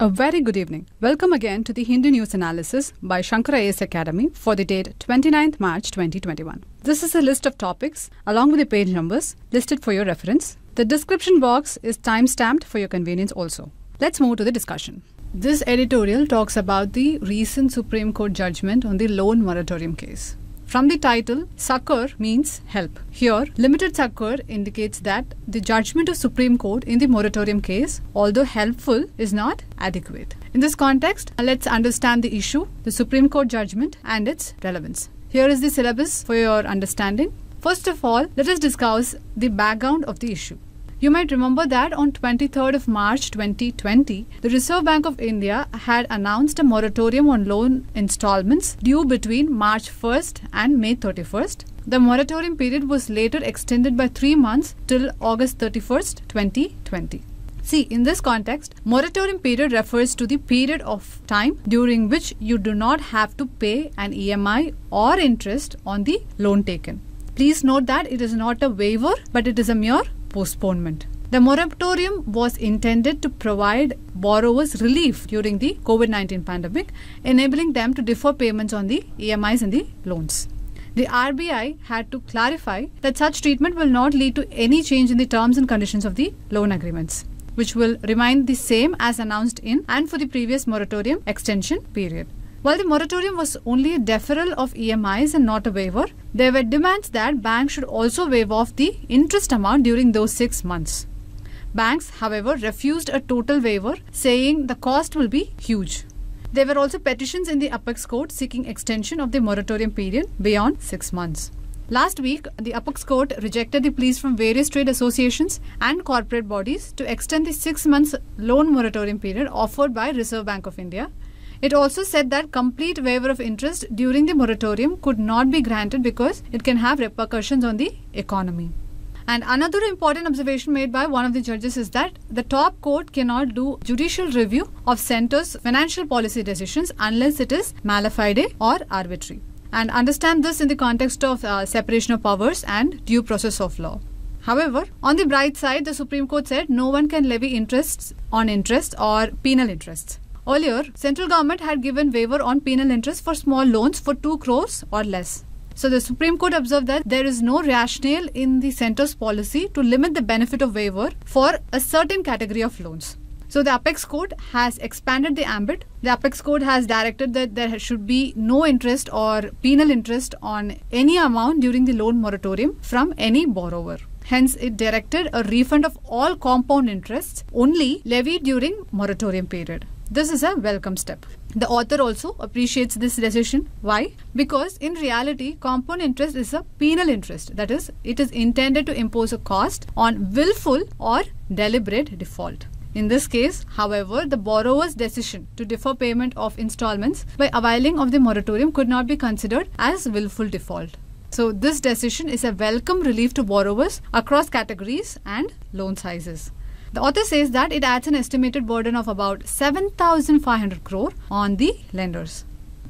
A very good evening. Welcome again to the Hindu News Analysis by Shankara AS Academy for the date 29th March 2021. This is a list of topics along with the page numbers listed for your reference. The description box is time stamped for your convenience also. Let's move to the discussion. This editorial talks about the recent Supreme Court judgment on the loan moratorium case. From the title, succor means help. Here, limited succor indicates that the judgment of Supreme Court in the moratorium case, although helpful, is not adequate. In this context, let's understand the issue, the Supreme Court judgment and its relevance. Here is the syllabus for your understanding. First of all, let us discuss the background of the issue. You might remember that on 23rd of March 2020, the Reserve Bank of India had announced a moratorium on loan installments due between March 1st and May 31st. The moratorium period was later extended by 3 months till August 31st, 2020. See, in this context, moratorium period refers to the period of time during which you do not have to pay an EMI or interest on the loan taken. Please note that it is not a waiver, but it is a mere postponement. The moratorium was intended to provide borrowers relief during the COVID 19 pandemic, enabling them to defer payments on the EMIs and the loans. The RBI had to clarify that such treatment will not lead to any change in the terms and conditions of the loan agreements, which will remain the same as announced in and for the previous moratorium extension period. While the moratorium was only a deferral of EMIs and not a waiver, there were demands that banks should also waive off the interest amount during those six months. Banks, however, refused a total waiver, saying the cost will be huge. There were also petitions in the Apex Court seeking extension of the moratorium period beyond six months. Last week, the Apex Court rejected the pleas from various trade associations and corporate bodies to extend the six months loan moratorium period offered by Reserve Bank of India it also said that complete waiver of interest during the moratorium could not be granted because it can have repercussions on the economy. And another important observation made by one of the judges is that the top court cannot do judicial review of center's financial policy decisions unless it is malafide or arbitrary. And understand this in the context of uh, separation of powers and due process of law. However, on the bright side, the Supreme Court said no one can levy interests on interest or penal interests. Earlier, central government had given waiver on penal interest for small loans for 2 crores or less. So the Supreme Court observed that there is no rationale in the center's policy to limit the benefit of waiver for a certain category of loans. So the Apex Court has expanded the ambit. The Apex Court has directed that there should be no interest or penal interest on any amount during the loan moratorium from any borrower. Hence, it directed a refund of all compound interests only levied during moratorium period. This is a welcome step. The author also appreciates this decision. Why? Because in reality, compound interest is a penal interest. That is, it is intended to impose a cost on willful or deliberate default. In this case, however, the borrower's decision to defer payment of installments by availing of the moratorium could not be considered as willful default. So this decision is a welcome relief to borrowers across categories and loan sizes. The author says that it adds an estimated burden of about 7,500 crore on the lenders.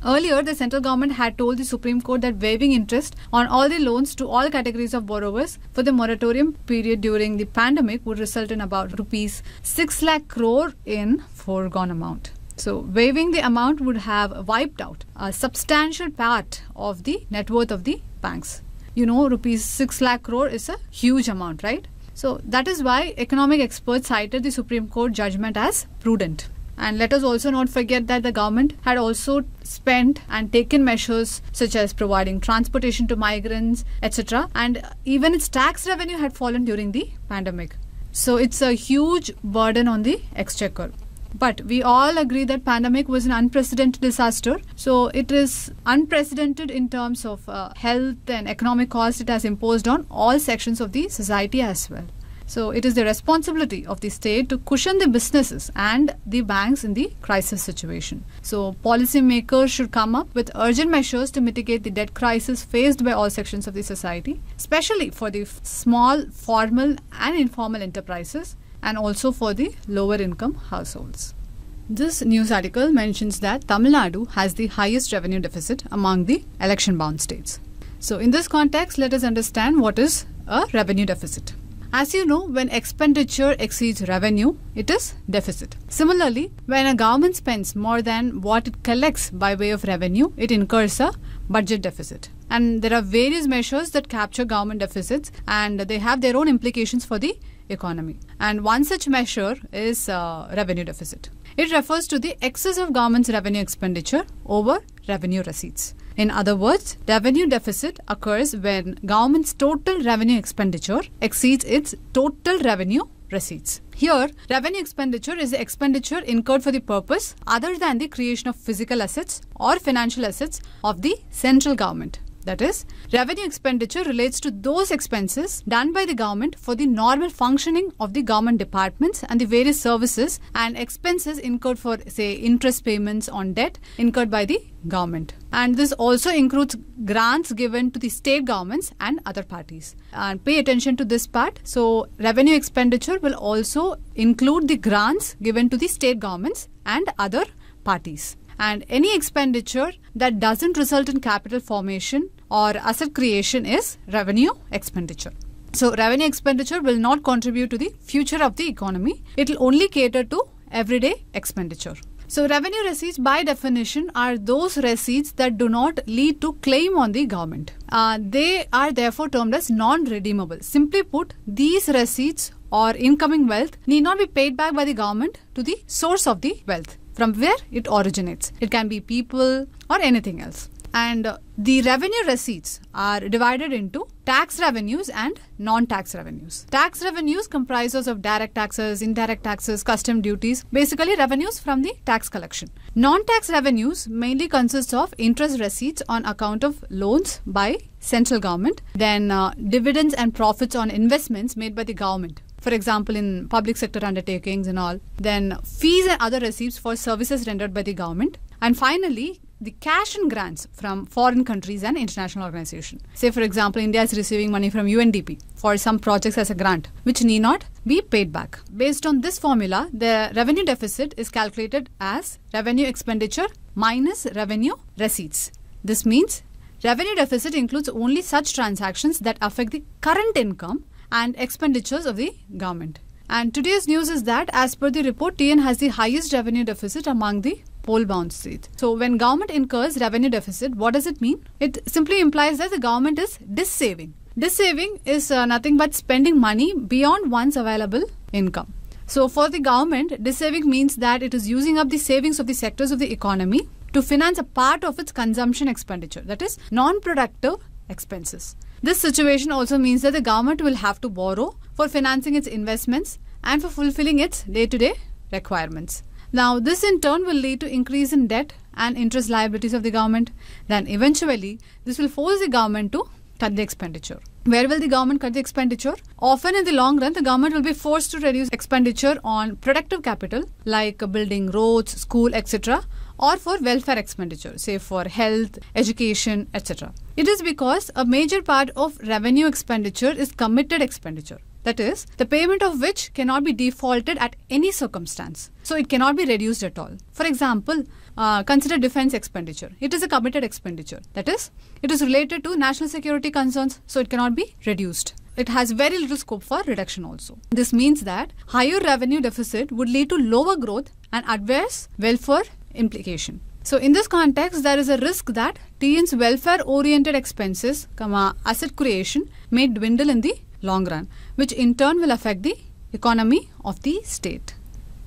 Earlier, the central government had told the Supreme Court that waiving interest on all the loans to all categories of borrowers for the moratorium period during the pandemic would result in about rupees 6 lakh crore in foregone amount. So, waiving the amount would have wiped out a substantial part of the net worth of the banks. You know, rupees 6 lakh crore is a huge amount, right? So that is why economic experts cited the Supreme Court judgment as prudent. And let us also not forget that the government had also spent and taken measures such as providing transportation to migrants, etc. And even its tax revenue had fallen during the pandemic. So it's a huge burden on the exchequer. But we all agree that pandemic was an unprecedented disaster. So it is unprecedented in terms of uh, health and economic cost it has imposed on all sections of the society as well. So it is the responsibility of the state to cushion the businesses and the banks in the crisis situation. So policymakers should come up with urgent measures to mitigate the debt crisis faced by all sections of the society, especially for the small, formal and informal enterprises and also for the lower income households. This news article mentions that Tamil Nadu has the highest revenue deficit among the election bound states. So, in this context, let us understand what is a revenue deficit. As you know, when expenditure exceeds revenue, it is deficit. Similarly, when a government spends more than what it collects by way of revenue, it incurs a budget deficit. And there are various measures that capture government deficits and they have their own implications for the economy. And one such measure is uh, revenue deficit. It refers to the excess of government's revenue expenditure over revenue receipts. In other words, revenue deficit occurs when government's total revenue expenditure exceeds its total revenue receipts. Here, revenue expenditure is the expenditure incurred for the purpose other than the creation of physical assets or financial assets of the central government. That is, revenue expenditure relates to those expenses done by the government for the normal functioning of the government departments and the various services and expenses incurred for, say, interest payments on debt incurred by the government. And this also includes grants given to the state governments and other parties. And pay attention to this part. So, revenue expenditure will also include the grants given to the state governments and other parties. And any expenditure that doesn't result in capital formation or asset creation is revenue expenditure. So revenue expenditure will not contribute to the future of the economy. It will only cater to everyday expenditure. So revenue receipts by definition are those receipts that do not lead to claim on the government. Uh, they are therefore termed as non-redeemable. Simply put, these receipts or incoming wealth need not be paid back by the government to the source of the wealth from where it originates. It can be people or anything else. And the revenue receipts are divided into tax revenues and non-tax revenues. Tax revenues comprises of direct taxes, indirect taxes, custom duties, basically revenues from the tax collection. Non-tax revenues mainly consists of interest receipts on account of loans by central government, then uh, dividends and profits on investments made by the government for example in public sector undertakings and all then fees and other receipts for services rendered by the government and finally the cash and grants from foreign countries and international organizations. Say, for example, India is receiving money from UNDP for some projects as a grant, which need not be paid back. Based on this formula, the revenue deficit is calculated as revenue expenditure minus revenue receipts. This means revenue deficit includes only such transactions that affect the current income and expenditures of the government. And today's news is that, as per the report, TN has the highest revenue deficit among the Pole bound state. So when government incurs revenue deficit, what does it mean? It simply implies that the government is dissaving. Dissaving is uh, nothing but spending money beyond one's available income. So for the government, dissaving means that it is using up the savings of the sectors of the economy to finance a part of its consumption expenditure, that is non-productive expenses. This situation also means that the government will have to borrow for financing its investments and for fulfilling its day to -day requirements. Now, this in turn will lead to increase in debt and interest liabilities of the government. Then eventually, this will force the government to cut the expenditure. Where will the government cut the expenditure? Often in the long run, the government will be forced to reduce expenditure on productive capital like building roads, school, etc. or for welfare expenditure, say for health, education, etc. It is because a major part of revenue expenditure is committed expenditure. That is, the payment of which cannot be defaulted at any circumstance. So it cannot be reduced at all. For example, uh, consider defense expenditure. It is a committed expenditure. That is, it is related to national security concerns, so it cannot be reduced it has very little scope for reduction also. This means that higher revenue deficit would lead to lower growth and adverse welfare implication. So in this context, there is a risk that TN's welfare-oriented expenses, comma, asset creation may dwindle in the long run, which in turn will affect the economy of the state.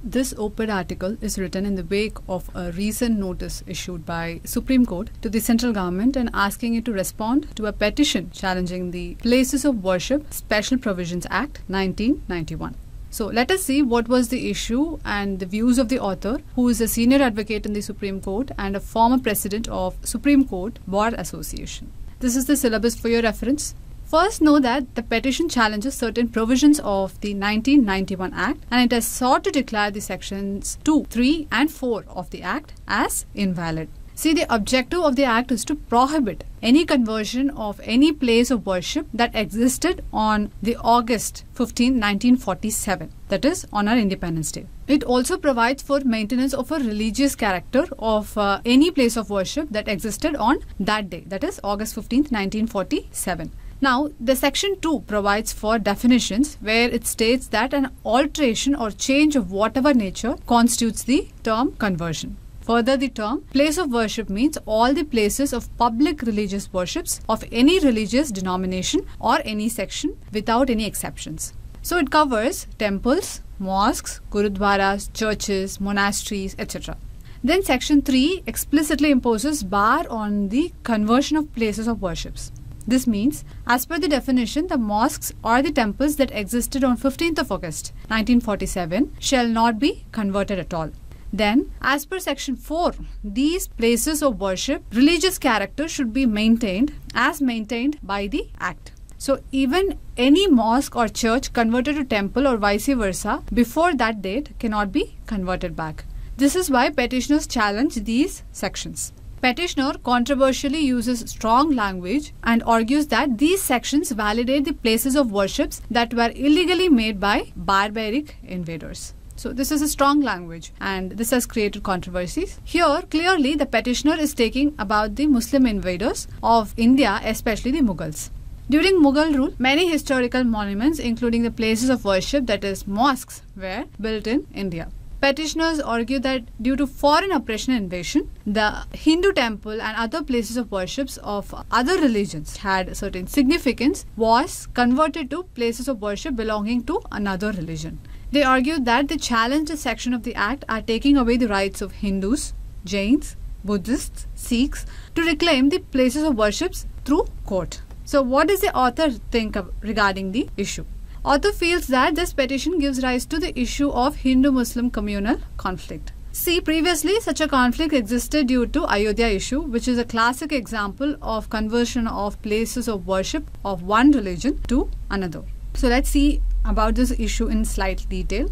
This op-ed article is written in the wake of a recent notice issued by Supreme Court to the central government and asking it to respond to a petition challenging the Places of Worship Special Provisions Act 1991. So let us see what was the issue and the views of the author, who is a senior advocate in the Supreme Court and a former president of Supreme Court Bar Association. This is the syllabus for your reference. First, know that the petition challenges certain provisions of the 1991 Act and it has sought to declare the sections 2, 3, and 4 of the Act as invalid. See, the objective of the act is to prohibit any conversion of any place of worship that existed on the August 15, 1947, that is on our Independence Day. It also provides for maintenance of a religious character of uh, any place of worship that existed on that day, that is August 15, 1947. Now, the section 2 provides for definitions where it states that an alteration or change of whatever nature constitutes the term conversion. Further, the term place of worship means all the places of public religious worships of any religious denomination or any section without any exceptions. So, it covers temples, mosques, gurudwaras, churches, monasteries, etc. Then, section 3 explicitly imposes bar on the conversion of places of worships. This means, as per the definition, the mosques or the temples that existed on 15th of August 1947 shall not be converted at all. Then, as per section 4, these places of worship, religious character should be maintained as maintained by the Act. So, even any mosque or church converted to temple or vice versa before that date cannot be converted back. This is why petitioners challenge these sections. Petitioner controversially uses strong language and argues that these sections validate the places of worships that were illegally made by barbaric invaders. So this is a strong language and this has created controversies. Here, clearly the petitioner is taking about the Muslim invaders of India, especially the Mughals. During Mughal rule, many historical monuments, including the places of worship, that is mosques, were built in India. Petitioners argue that due to foreign oppression and invasion, the Hindu temple and other places of worships of other religions had certain significance was converted to places of worship belonging to another religion. They argue that the challenged section of the act are taking away the rights of Hindus, Jains, Buddhists, Sikhs to reclaim the places of worships through court. So what does the author think regarding the issue? Author feels that this petition gives rise to the issue of Hindu-Muslim communal conflict. See, previously such a conflict existed due to Ayodhya issue, which is a classic example of conversion of places of worship of one religion to another. So let's see about this issue in slight detail.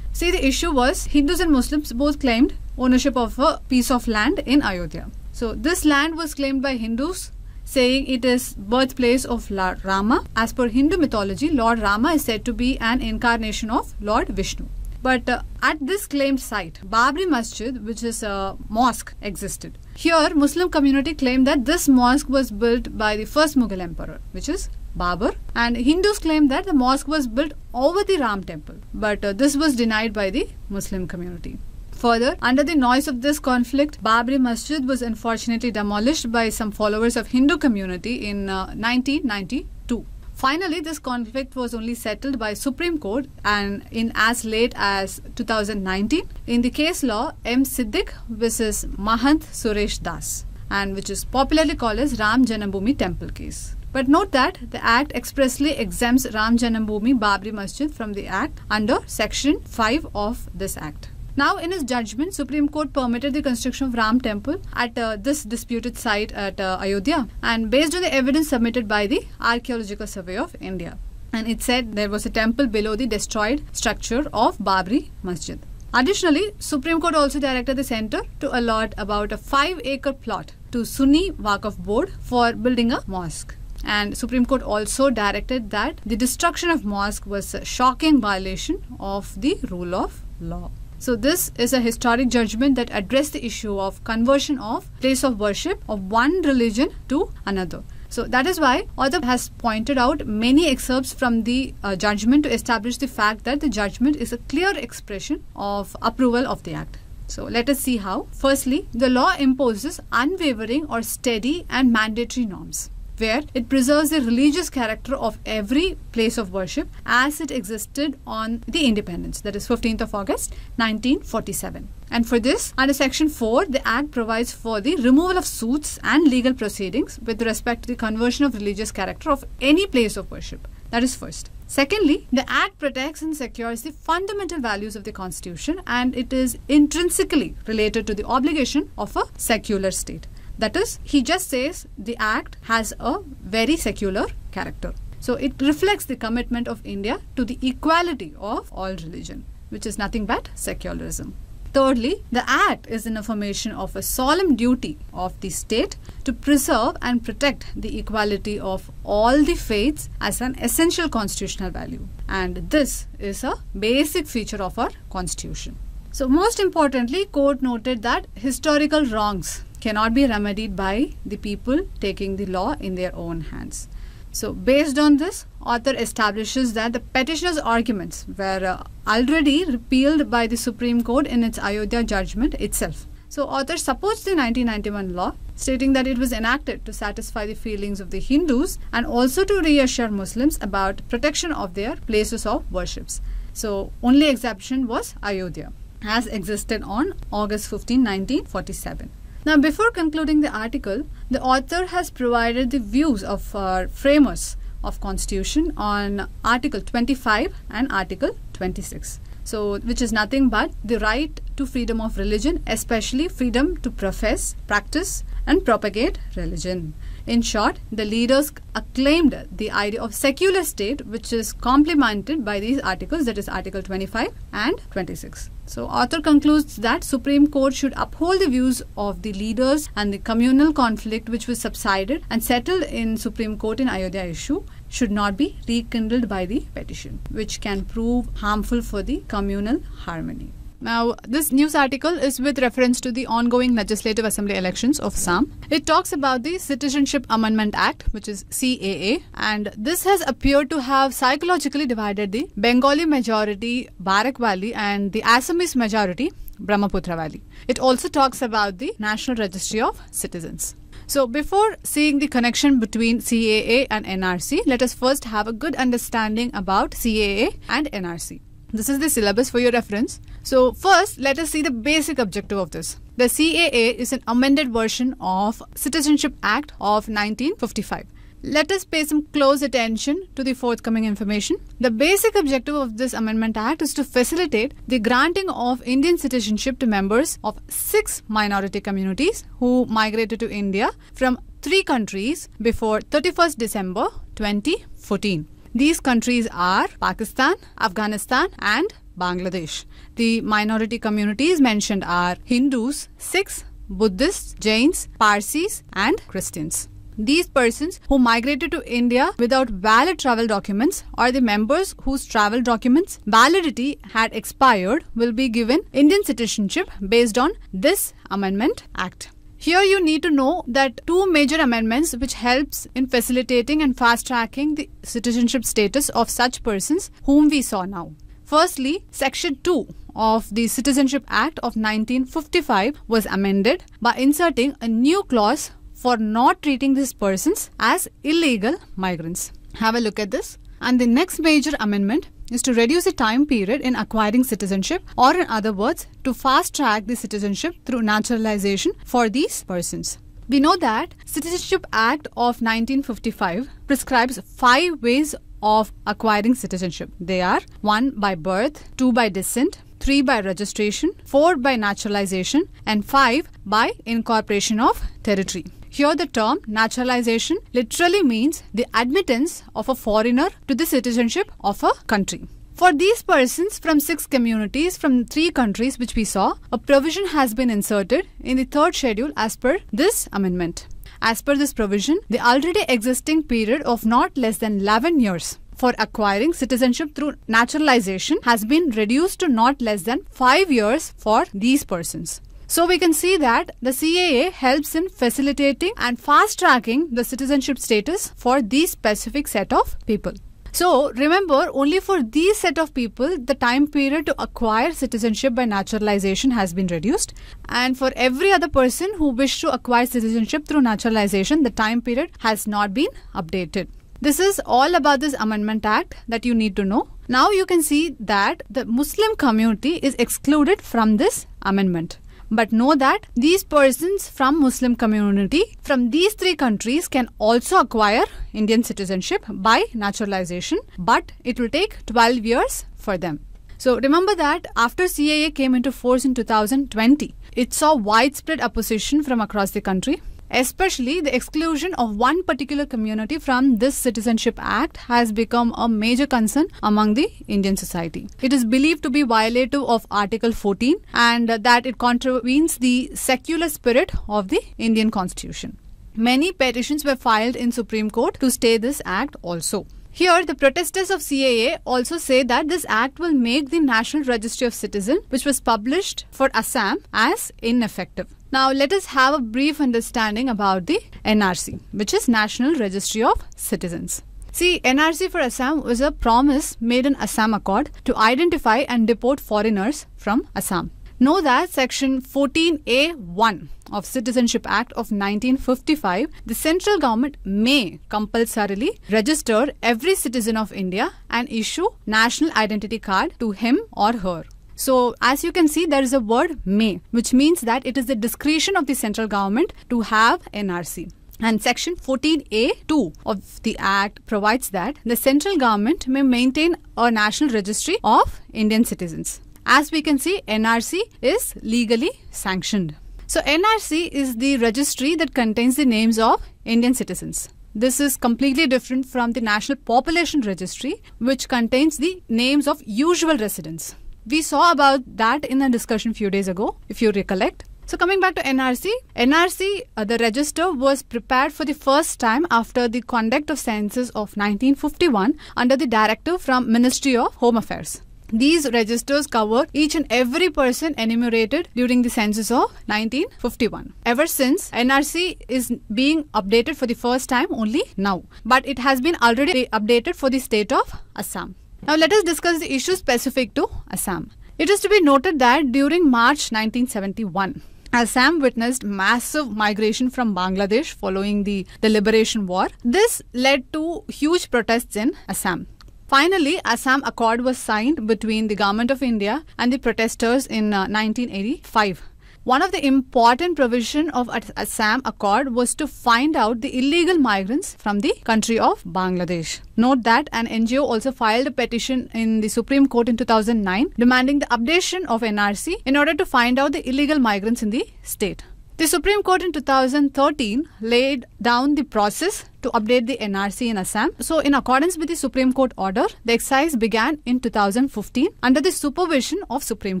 See, the issue was Hindus and Muslims both claimed ownership of a piece of land in Ayodhya. So this land was claimed by Hindus saying it is birthplace of Lord Rama. As per Hindu mythology, Lord Rama is said to be an incarnation of Lord Vishnu. But uh, at this claimed site, Babri Masjid, which is a mosque, existed. Here, Muslim community claim that this mosque was built by the first Mughal emperor, which is Babur, and Hindus claim that the mosque was built over the Ram temple. But uh, this was denied by the Muslim community. Further, under the noise of this conflict, Babri Masjid was unfortunately demolished by some followers of Hindu community in uh, 1992. Finally, this conflict was only settled by Supreme Court and in as late as 2019 in the case law M. Siddiq versus Mahant Suresh Das and which is popularly called as Ram Janambhoomi Temple case. But note that the Act expressly exempts Ram Janambhoomi Babri Masjid from the Act under Section 5 of this Act. Now, in his judgment, Supreme Court permitted the construction of Ram Temple at uh, this disputed site at uh, Ayodhya, and based on the evidence submitted by the Archaeological Survey of India. And it said there was a temple below the destroyed structure of Babri Masjid. Additionally, Supreme Court also directed the center to allot about a 5-acre plot to Sunni Waqf Board for building a mosque and supreme court also directed that the destruction of mosque was a shocking violation of the rule of law so this is a historic judgment that addressed the issue of conversion of place of worship of one religion to another. So that is why author has pointed out many excerpts from the uh, judgment to establish the fact that the judgment is a clear expression of approval of the act. So let us see how. Firstly, the law imposes unwavering or steady and mandatory norms where it preserves the religious character of every place of worship as it existed on the independence, that is 15th of August 1947. And for this, under Section 4, the Act provides for the removal of suits and legal proceedings with respect to the conversion of religious character of any place of worship. That is first. Secondly, the Act protects and secures the fundamental values of the Constitution and it is intrinsically related to the obligation of a secular state. That is, he just says the act has a very secular character. So it reflects the commitment of India to the equality of all religion, which is nothing but secularism. Thirdly, the Act is an affirmation of a solemn duty of the state to preserve and protect the equality of all the faiths as an essential constitutional value. And this is a basic feature of our constitution. So most importantly, court noted that historical wrongs cannot be remedied by the people taking the law in their own hands. So based on this, author establishes that the petitioner's arguments were uh, already repealed by the Supreme Court in its Ayodhya judgment itself. So author supports the 1991 law, stating that it was enacted to satisfy the feelings of the Hindus and also to reassure Muslims about protection of their places of worships. So only exception was Ayodhya, as existed on August 15, 1947. Now, before concluding the article, the author has provided the views of uh, framers of Constitution on Article 25 and Article 26. So, which is nothing but the right to freedom of religion, especially freedom to profess, practice, and propagate religion. In short, the leaders acclaimed the idea of secular state which is complemented by these articles that is Article 25 and 26. So author concludes that Supreme Court should uphold the views of the leaders and the communal conflict which was subsided and settled in Supreme Court in Ayodhya issue should not be rekindled by the petition which can prove harmful for the communal harmony. Now, this news article is with reference to the ongoing Legislative Assembly elections of Assam. It talks about the Citizenship Amendment Act, which is CAA, and this has appeared to have psychologically divided the Bengali majority, Barak Valley, and the Assamese majority, Brahmaputra Valley. It also talks about the National Registry of Citizens. So, before seeing the connection between CAA and NRC, let us first have a good understanding about CAA and NRC. This is the syllabus for your reference. So first, let us see the basic objective of this. The CAA is an amended version of Citizenship Act of 1955. Let us pay some close attention to the forthcoming information. The basic objective of this Amendment Act is to facilitate the granting of Indian citizenship to members of six minority communities who migrated to India from three countries before 31st December 2014. These countries are Pakistan, Afghanistan, and Bangladesh. The minority communities mentioned are Hindus, Sikhs, Buddhists, Jains, Parsis, and Christians. These persons who migrated to India without valid travel documents or the members whose travel documents validity had expired will be given Indian citizenship based on this Amendment Act. Here you need to know that two major amendments which helps in facilitating and fast tracking the citizenship status of such persons whom we saw now. Firstly, Section 2 of the Citizenship Act of 1955 was amended by inserting a new clause for not treating these persons as illegal migrants. Have a look at this. And the next major amendment is to reduce the time period in acquiring citizenship or in other words to fast track the citizenship through naturalization for these persons. We know that Citizenship Act of 1955 prescribes five ways of acquiring citizenship. They are 1 by birth, 2 by descent, 3 by registration, 4 by naturalization and 5 by incorporation of territory. Here, the term naturalization literally means the admittance of a foreigner to the citizenship of a country. For these persons from six communities from three countries which we saw, a provision has been inserted in the third schedule as per this amendment. As per this provision, the already existing period of not less than 11 years for acquiring citizenship through naturalization has been reduced to not less than 5 years for these persons. So we can see that the CAA helps in facilitating and fast tracking the citizenship status for these specific set of people. So remember, only for these set of people, the time period to acquire citizenship by naturalization has been reduced. And for every other person who wish to acquire citizenship through naturalization, the time period has not been updated. This is all about this Amendment Act that you need to know. Now you can see that the Muslim community is excluded from this amendment. But know that these persons from Muslim community from these three countries can also acquire Indian citizenship by naturalization, but it will take 12 years for them. So remember that after CAA came into force in 2020, it saw widespread opposition from across the country Especially the exclusion of one particular community from this Citizenship Act has become a major concern among the Indian society. It is believed to be violative of Article 14 and that it contravenes the secular spirit of the Indian Constitution. Many petitions were filed in Supreme Court to stay this act also. Here, the protesters of CAA also say that this act will make the National Registry of Citizen, which was published for Assam, as ineffective. Now, let us have a brief understanding about the NRC, which is National Registry of Citizens. See, NRC for Assam was a promise made in Assam Accord to identify and deport foreigners from Assam. Know that Section 14A1 of Citizenship Act of 1955, the central government may compulsorily register every citizen of India and issue national identity card to him or her. So, as you can see, there is a word may, which means that it is the discretion of the central government to have NRC. And section 14A2 of the Act provides that the central government may maintain a national registry of Indian citizens. As we can see, NRC is legally sanctioned. So NRC is the registry that contains the names of Indian citizens. This is completely different from the National Population Registry, which contains the names of usual residents. We saw about that in a discussion few days ago, if you recollect. So coming back to NRC, NRC, uh, the register was prepared for the first time after the conduct of census of 1951 under the directive from Ministry of Home Affairs. These registers cover each and every person enumerated during the census of 1951. Ever since, NRC is being updated for the first time only now, but it has been already updated for the state of Assam. Now let us discuss the issue specific to Assam. It is to be noted that during March 1971, Assam witnessed massive migration from Bangladesh following the, the liberation war. This led to huge protests in Assam. Finally, Assam Accord was signed between the Government of India and the protesters in uh, 1985. One of the important provision of Assam Accord was to find out the illegal migrants from the country of Bangladesh. Note that an NGO also filed a petition in the Supreme Court in 2009 demanding the updation of NRC in order to find out the illegal migrants in the state. The Supreme Court in 2013 laid down the process to update the NRC in Assam. So, in accordance with the Supreme Court order, the exercise began in 2015 under the supervision of Supreme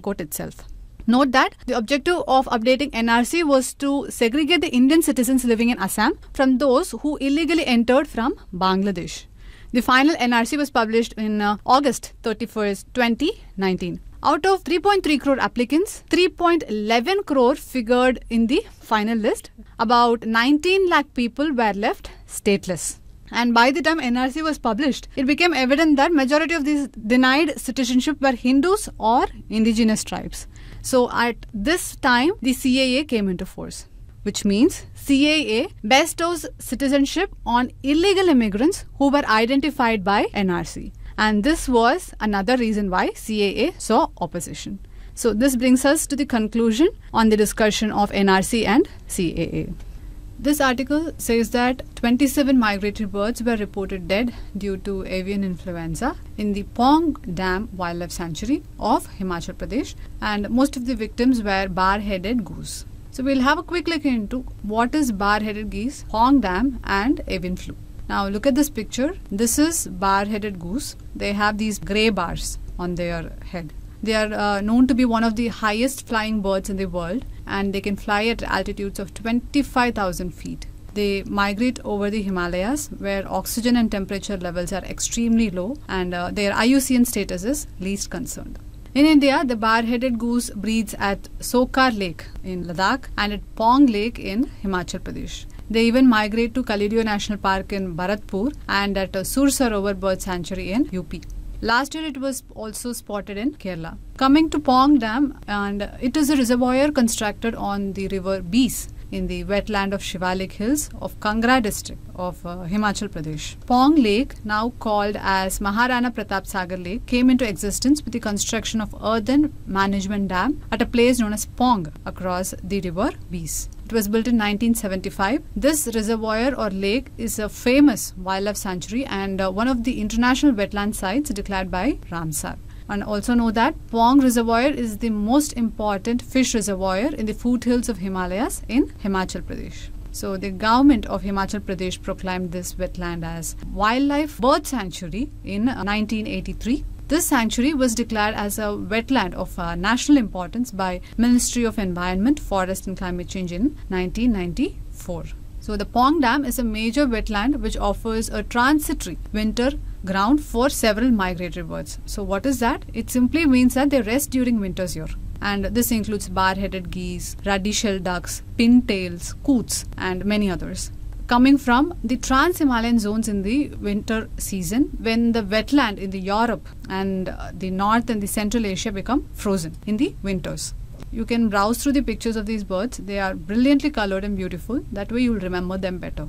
Court itself. Note that the objective of updating NRC was to segregate the Indian citizens living in Assam from those who illegally entered from Bangladesh. The final NRC was published in uh, August 31st, 2019. Out of 3.3 crore applicants, 3.11 crore figured in the final list. About 19 lakh people were left stateless. And by the time NRC was published, it became evident that majority of these denied citizenship were Hindus or indigenous tribes. So at this time, the CAA came into force, which means CAA bestows citizenship on illegal immigrants who were identified by NRC. And this was another reason why CAA saw opposition. So this brings us to the conclusion on the discussion of NRC and CAA. This article says that 27 migratory birds were reported dead due to avian influenza in the Pong Dam Wildlife Sanctuary of Himachal Pradesh and most of the victims were bar-headed goose. So we'll have a quick look into what is bar-headed geese, Pong Dam and avian flu. Now look at this picture. This is bar-headed goose. They have these gray bars on their head. They are uh, known to be one of the highest flying birds in the world and they can fly at altitudes of 25,000 feet. They migrate over the Himalayas where oxygen and temperature levels are extremely low and uh, their IUCN status is least concerned. In India, the bar-headed goose breeds at Sokar Lake in Ladakh and at Pong Lake in Himachal Pradesh. They even migrate to Kalidio National Park in Bharatpur and at Sursarovar Bird Sanctuary in UP. Last year, it was also spotted in Kerala. Coming to Pong Dam, and it is a reservoir constructed on the river Bees in the wetland of Shivalik Hills of Kangra district of uh, Himachal Pradesh. Pong Lake, now called as Maharana Pratap Sagar Lake, came into existence with the construction of earthen management dam at a place known as Pong across the river Bees. It was built in 1975. This reservoir or lake is a famous wildlife sanctuary and uh, one of the international wetland sites declared by Ramsar. And also know that Pong Reservoir is the most important fish reservoir in the foothills of Himalayas in Himachal Pradesh. So the government of Himachal Pradesh proclaimed this wetland as wildlife bird sanctuary in 1983 uh, this sanctuary was declared as a wetland of uh, national importance by Ministry of Environment, Forest and Climate Change in 1994. So the Pong Dam is a major wetland which offers a transitory winter ground for several migratory birds. So what is that? It simply means that they rest during winters here and this includes bar-headed geese, ruddy-shelled ducks, pintails, coots and many others coming from the trans Himalayan zones in the winter season when the wetland in the Europe and uh, the north and the central Asia become frozen in the winters. You can browse through the pictures of these birds. They are brilliantly colored and beautiful. That way you will remember them better.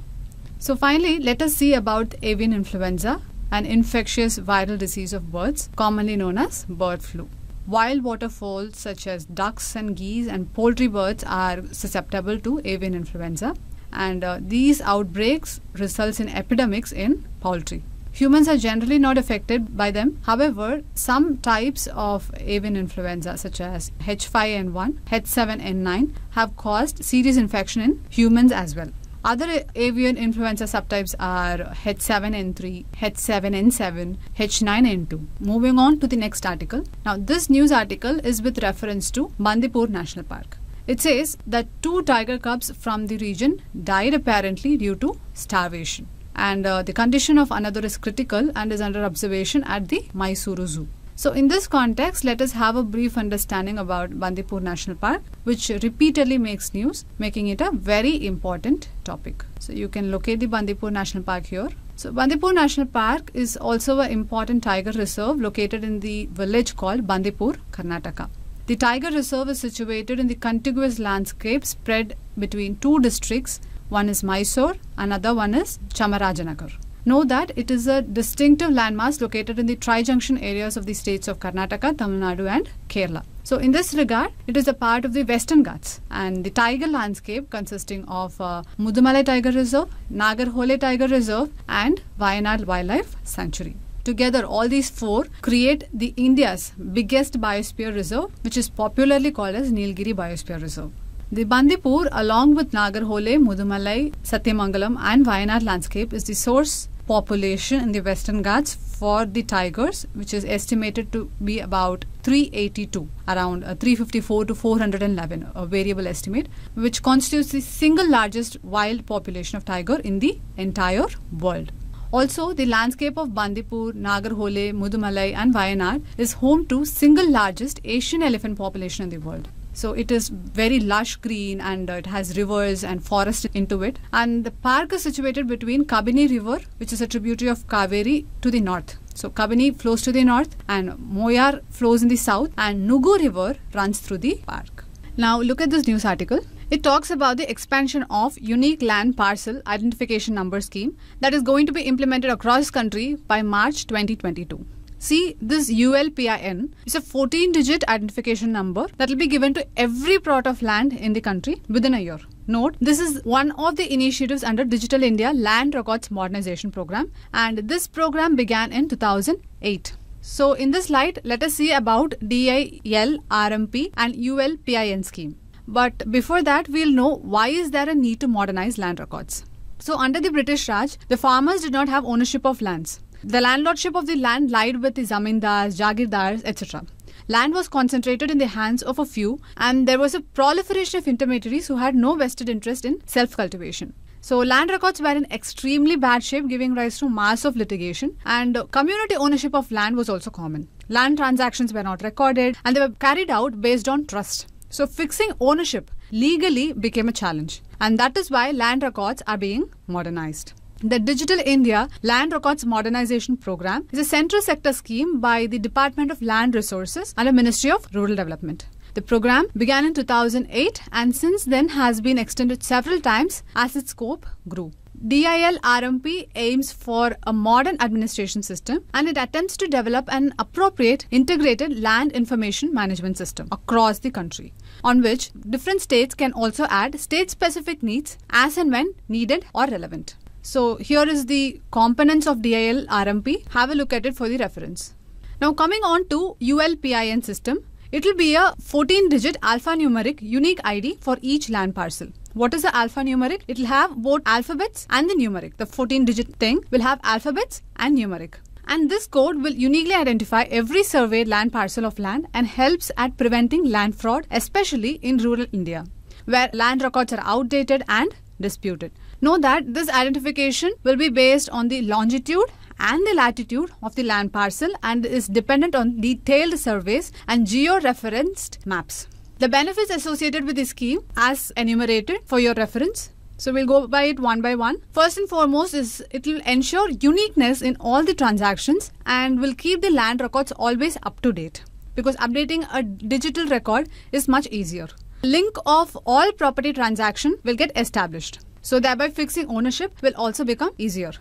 So finally, let us see about avian influenza, an infectious viral disease of birds, commonly known as bird flu. Wild waterfowl such as ducks and geese and poultry birds are susceptible to avian influenza and uh, these outbreaks results in epidemics in poultry. Humans are generally not affected by them. However, some types of avian influenza such as H5N1, H7N9 have caused serious infection in humans as well. Other avian influenza subtypes are H7N3, H7N7, H9N2. Moving on to the next article. Now, this news article is with reference to Bandipur National Park. It says that two tiger cubs from the region died apparently due to starvation. And uh, the condition of another is critical and is under observation at the Mysuru Zoo. So in this context, let us have a brief understanding about Bandipur National Park, which repeatedly makes news, making it a very important topic. So you can locate the Bandipur National Park here. So Bandipur National Park is also an important tiger reserve located in the village called Bandipur, Karnataka. The tiger reserve is situated in the contiguous landscape spread between two districts. One is Mysore, another one is Chamarajanagar. Know that it is a distinctive landmass located in the tri-junction areas of the states of Karnataka, Tamil Nadu and Kerala. So in this regard, it is a part of the Western Ghats and the tiger landscape consisting of uh, Mudumalai Tiger Reserve, Nagarhole Tiger Reserve and Wayanad Wildlife Sanctuary. Together, all these four create the India's biggest biosphere reserve, which is popularly called as Nilgiri Biosphere Reserve. The Bandipur, along with Nagarhole, Mudumalai, Satyamangalam, and Wayanad landscape, is the source population in the Western Ghats for the tigers, which is estimated to be about 382, around uh, 354 to 411, a variable estimate, which constitutes the single largest wild population of tiger in the entire world. Also, the landscape of Bandipur, Nagarhole, Mudumalai and Wayanad is home to single largest Asian elephant population in the world. So it is very lush green and uh, it has rivers and forest into it. And the park is situated between Kabini River, which is a tributary of Kaveri, to the north. So Kabini flows to the north and Moyar flows in the south and Nugu River runs through the park. Now look at this news article. It talks about the expansion of unique land parcel identification number scheme that is going to be implemented across country by March 2022. See, this ULPIN is a 14 digit identification number that will be given to every plot of land in the country within a year. Note, this is one of the initiatives under Digital India Land Records Modernization Program, and this program began in 2008. So, in this slide, let us see about DIL, RMP, and ULPIN scheme. But before that, we'll know why is there a need to modernize land records. So under the British Raj, the farmers did not have ownership of lands. The landlordship of the land lied with the zamindars, jagirdars, etc. Land was concentrated in the hands of a few, and there was a proliferation of intermediaries who had no vested interest in self cultivation. So, land records were in extremely bad shape, giving rise to mass of litigation, and community ownership of land was also common. Land transactions were not recorded, and they were carried out based on trust. So fixing ownership legally became a challenge. And that is why land records are being modernized. The Digital India Land Records Modernization Program is a central sector scheme by the Department of Land Resources and the Ministry of Rural Development. The program began in 2008 and since then has been extended several times as its scope grew. DIL RMP aims for a modern administration system and it attempts to develop an appropriate integrated land information management system across the country on which different states can also add state specific needs as and when needed or relevant. So here is the components of DIL RMP. Have a look at it for the reference. Now coming on to ULPIN system, it will be a 14 digit alphanumeric unique ID for each land parcel. What is the alphanumeric? It will have both alphabets and the numeric. The 14 digit thing will have alphabets and numeric. And this code will uniquely identify every surveyed land parcel of land and helps at preventing land fraud, especially in rural India, where land records are outdated and disputed. Know that this identification will be based on the longitude and the latitude of the land parcel and is dependent on detailed surveys and geo-referenced maps. The benefits associated with this scheme as enumerated for your reference. So we'll go by it one by one. First and foremost is it will ensure uniqueness in all the transactions and will keep the land records always up to date because updating a digital record is much easier. Link of all property transaction will get established. So thereby fixing ownership will also become easier.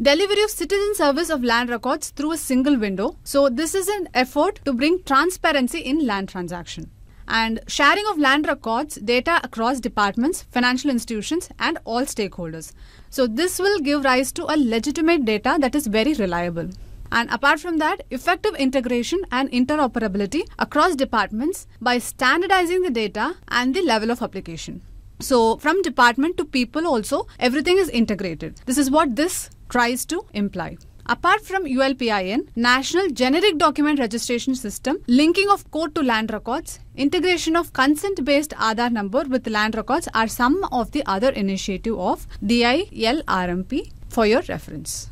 Delivery of citizen service of land records through a single window. So this is an effort to bring transparency in land transaction and sharing of land records data across departments, financial institutions, and all stakeholders. So, this will give rise to a legitimate data that is very reliable. And apart from that, effective integration and interoperability across departments by standardizing the data and the level of application. So, from department to people, also, everything is integrated. This is what this tries to imply. Apart from ULPIN, National Generic Document Registration System, linking of code to land records, integration of consent-based Aadhaar number with land records are some of the other initiative of DILRMP for your reference.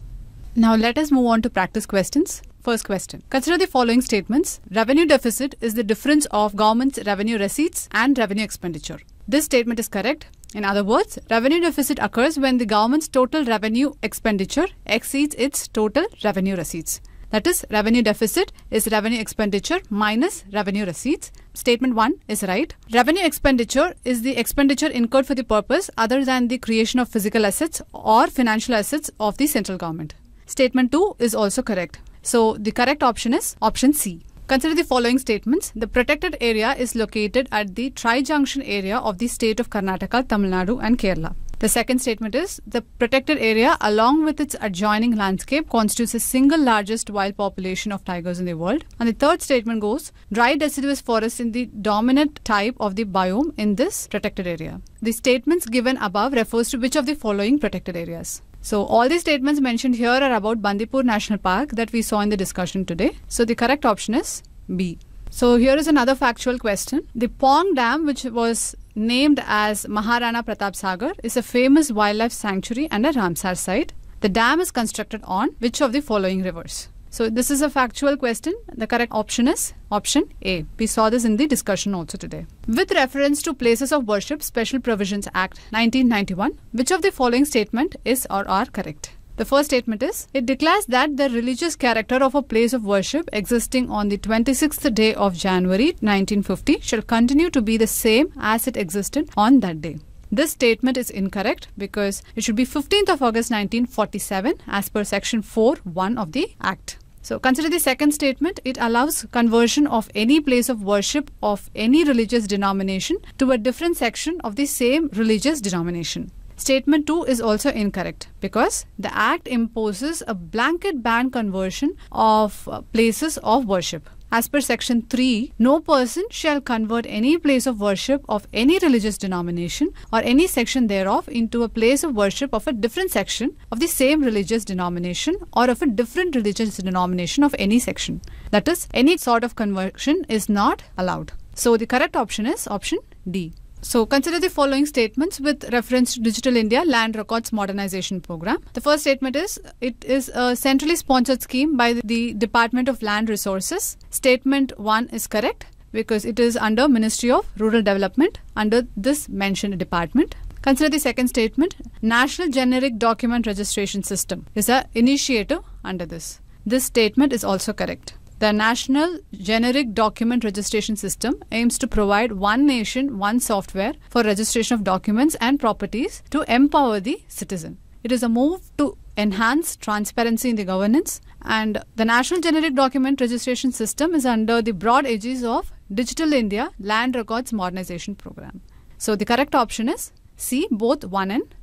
Now let us move on to practice questions. First question. Consider the following statements. Revenue deficit is the difference of government's revenue receipts and revenue expenditure. This statement is correct in other words, revenue deficit occurs when the government's total revenue expenditure exceeds its total revenue receipts. That is, revenue deficit is revenue expenditure minus revenue receipts. Statement 1 is right. Revenue expenditure is the expenditure incurred for the purpose other than the creation of physical assets or financial assets of the central government. Statement 2 is also correct. So, the correct option is option C. Consider the following statements. The protected area is located at the tri-junction area of the state of Karnataka, Tamil Nadu and Kerala. The second statement is the protected area, along with its adjoining landscape, constitutes the single largest wild population of tigers in the world. And the third statement goes dry deciduous forest is the dominant type of the biome in this protected area. The statements given above refers to which of the following protected areas? So all the statements mentioned here are about Bandipur National Park that we saw in the discussion today. So the correct option is B. So here is another factual question. The Pong Dam, which was named as Maharana Pratap Sagar, is a famous wildlife sanctuary and a Ramsar site. The dam is constructed on which of the following rivers? So this is a factual question. The correct option is option A. We saw this in the discussion also today. With reference to Places of Worship Special Provisions Act 1991, which of the following statement is or are correct? The first statement is It declares that the religious character of a place of worship existing on the 26th day of January 1950 shall continue to be the same as it existed on that day. This statement is incorrect because it should be 15th of August 1947 as per section 4.1 of the Act. So consider the second statement. It allows conversion of any place of worship of any religious denomination to a different section of the same religious denomination. Statement 2 is also incorrect because the Act imposes a blanket ban conversion of uh, places of worship. As per section 3, no person shall convert any place of worship of any religious denomination or any section thereof into a place of worship of a different section of the same religious denomination or of a different religious denomination of any section. That is, any sort of conversion is not allowed. So the correct option is option D. So consider the following statements with reference to Digital India Land Records Modernization Program. The first statement is it is a centrally sponsored scheme by the Department of Land Resources. Statement 1 is correct because it is under Ministry of Rural Development under this mentioned department. Consider the second statement National Generic Document Registration System is an initiative under this. This statement is also correct. The National Generic Document Registration System aims to provide one nation, one software for registration of documents and properties to empower the citizen. It is a move to enhance transparency in the governance and the National Generic Document Registration System is under the broad aegis of Digital India Land Records Modernization Program. So the correct option is C both 1 and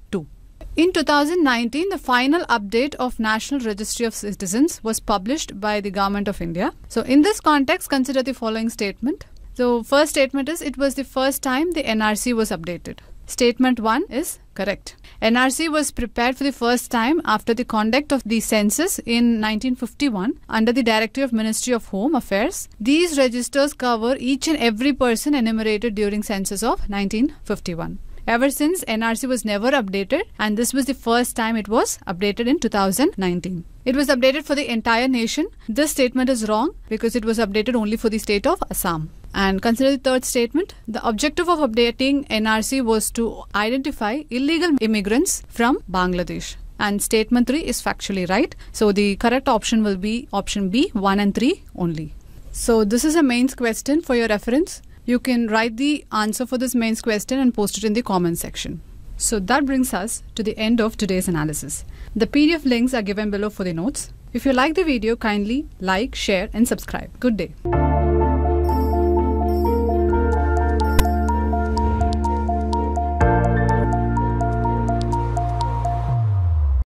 in 2019, the final update of National Registry of Citizens was published by the Government of India. So, in this context, consider the following statement. The first statement is it was the first time the NRC was updated. Statement 1 is correct. NRC was prepared for the first time after the conduct of the census in 1951 under the directive of Ministry of Home Affairs. These registers cover each and every person enumerated during census of 1951 ever since NRC was never updated, and this was the first time it was updated in 2019. It was updated for the entire nation. This statement is wrong because it was updated only for the state of Assam. And consider the third statement. The objective of updating NRC was to identify illegal immigrants from Bangladesh. And statement 3 is factually right. So the correct option will be option B, 1 and 3 only. So this is a mains question for your reference you can write the answer for this mains question and post it in the comment section. So that brings us to the end of today's analysis. The PDF links are given below for the notes. If you like the video, kindly like, share and subscribe. Good day.